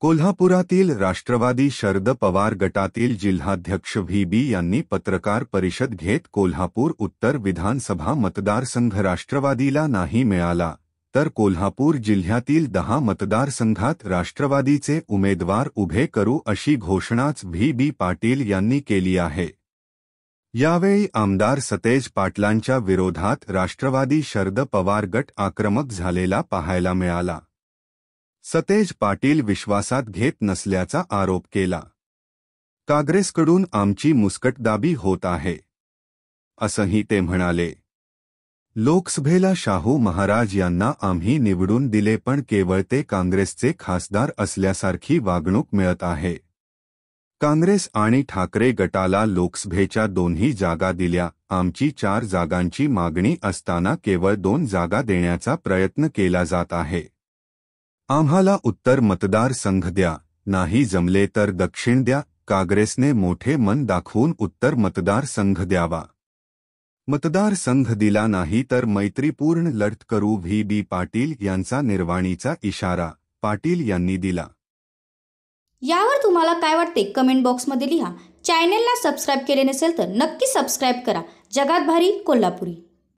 कोल्हापुरातील राष्ट्रवादी शरद पवार गटातील जिल्हाध्यक्ष व्ही बी यांनी पत्रकार परिषद घेत कोल्हापूर उत्तर विधानसभा मतदारसंघ राष्ट्रवादीला नाही मिळाला तर कोल्हापूर जिल्ह्यातील दहा मतदारसंघात राष्ट्रवादीचे उमेदवार उभे करू अशी घोषणाच व्ही बी पाटील यांनी केली आहे यावेळी आमदार सतेज पाटलांच्या विरोधात राष्ट्रवादी शरद पवार गट आक्रमक झालेला पाहायला मिळाला सतेज पाटील विश्वासात घेत नसल्याचा आरोप केला काँग्रेसकडून आमची मुस्कटदाबी होत आहे असंही ते म्हणाले लोकसभेला शाहू महाराज यांना आम्ही निवडून दिले पण केवळ ते काँग्रेसचे खासदार असल्यासारखी वागणूक मिळत आहे काँग्रेस आणि ठाकरे गटाला लोकसभेच्या दोन्ही जागा दिल्या आमची चार जागांची मागणी असताना केवळ दोन जागा देण्याचा प्रयत्न केला जात आहे आम्हाला उत्तर मतदार संघ द्या नाही जमले तर दक्षिण द्या काँग्रेसने मोठे मन दाखवून उत्तर मतदार संघ द्यावा मतदार संघ दिला नाही तर मैत्रीपूर्ण लढत करू व्ही बी पाटील यांचा निर्वाणीचा इशारा पाटील यांनी दिला यावर तुम्हाला काय वाटते कमेंट बॉक्समध्ये लिहा चॅनेलला सबस्क्राईब केले नसेल तर नक्की सबस्क्राईब करा जगात भारी कोल्हापुरी